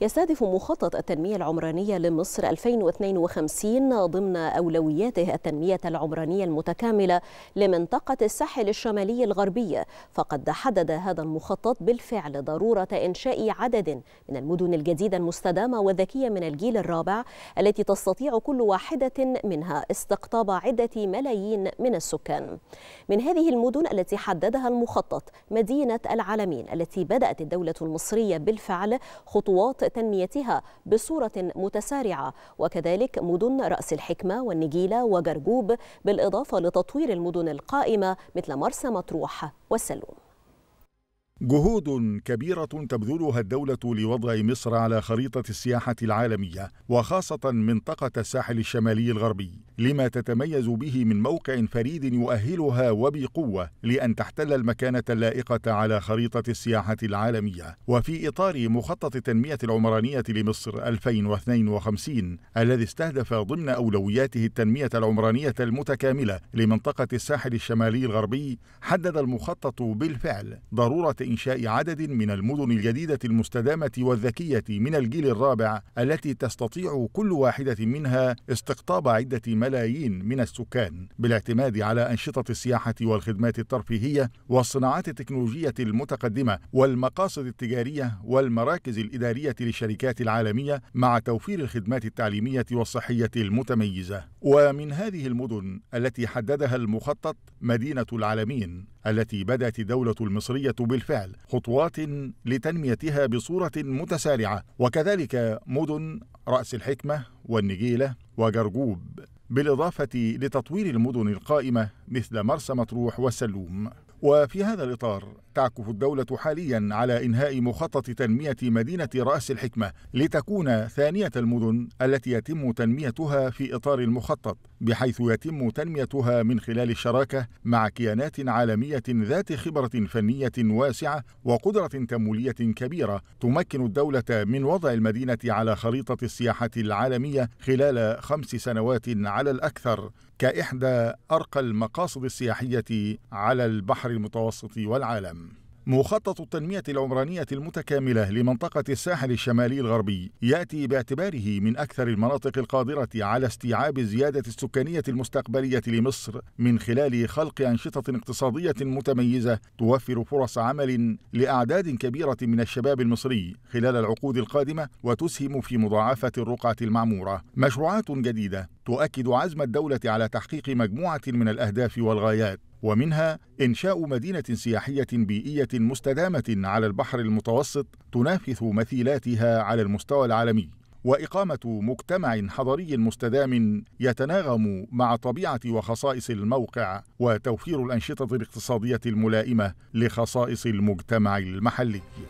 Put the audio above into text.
يستهدف مخطط التنمية العمرانية لمصر 2052 ضمن أولوياته التنمية العمرانية المتكاملة لمنطقة الساحل الشمالي الغربي فقد حدد هذا المخطط بالفعل ضرورة إنشاء عدد من المدن الجديدة المستدامة والذكية من الجيل الرابع التي تستطيع كل واحدة منها استقطاب عدة ملايين من السكان من هذه المدن التي حددها المخطط مدينة العالمين التي بدأت الدولة المصرية بالفعل خطوات تنميتها بصورة متسارعة وكذلك مدن رأس الحكمة والنجيلة وجرجوب بالإضافة لتطوير المدن القائمة مثل مرسى مطروح والسلوم جهود كبيرة تبذلها الدولة لوضع مصر على خريطة السياحة العالمية وخاصة منطقة الساحل الشمالي الغربي لما تتميز به من موقع فريد يؤهلها وبقوة لأن تحتل المكانة اللائقة على خريطة السياحة العالمية وفي إطار مخطط التنمية العمرانية لمصر 2052 الذي استهدف ضمن أولوياته التنمية العمرانية المتكاملة لمنطقة الساحل الشمالي الغربي حدد المخطط بالفعل ضرورة إنشاء عدد من المدن الجديدة المستدامة والذكية من الجيل الرابع التي تستطيع كل واحدة منها استقطاب عدة ملايين من السكان بالاعتماد على أنشطة السياحة والخدمات الترفيهية والصناعات التكنولوجية المتقدمة والمقاصد التجارية والمراكز الإدارية للشركات العالمية مع توفير الخدمات التعليمية والصحية المتميزة ومن هذه المدن التي حددها المخطط مدينة العالمين التي بدأت الدولة المصرية بالفعل خطوات لتنميتها بصورة متسارعة وكذلك مدن رأس الحكمة والنجيلة وجرجوب بالإضافة لتطوير المدن القائمة مثل مرسى مطروح والسلوم وفي هذا الإطار تعكف الدولة حاليا على إنهاء مخطط تنمية مدينة رأس الحكمة لتكون ثانية المدن التي يتم تنميتها في إطار المخطط بحيث يتم تنميتها من خلال الشراكة مع كيانات عالمية ذات خبرة فنية واسعة وقدرة تمويلية كبيرة تمكن الدولة من وضع المدينة على خريطة السياحة العالمية خلال خمس سنوات على الأكثر كإحدى أرقى المقاصد السياحية على البحر البحر المتوسط والعالم مخطط التنمية العمرانية المتكاملة لمنطقة الساحل الشمالي الغربي يأتي باعتباره من أكثر المناطق القادرة على استيعاب الزيادة السكانية المستقبلية لمصر من خلال خلق أنشطة اقتصادية متميزة توفر فرص عمل لأعداد كبيرة من الشباب المصري خلال العقود القادمة وتسهم في مضاعفة الرقعة المعمورة. مشروعات جديدة تؤكد عزم الدولة على تحقيق مجموعة من الأهداف والغايات ومنها إنشاء مدينة سياحية بيئية مستدامة على البحر المتوسط تنافس مثيلاتها على المستوى العالمي وإقامة مجتمع حضري مستدام يتناغم مع طبيعة وخصائص الموقع وتوفير الأنشطة الاقتصادية الملائمة لخصائص المجتمع المحلي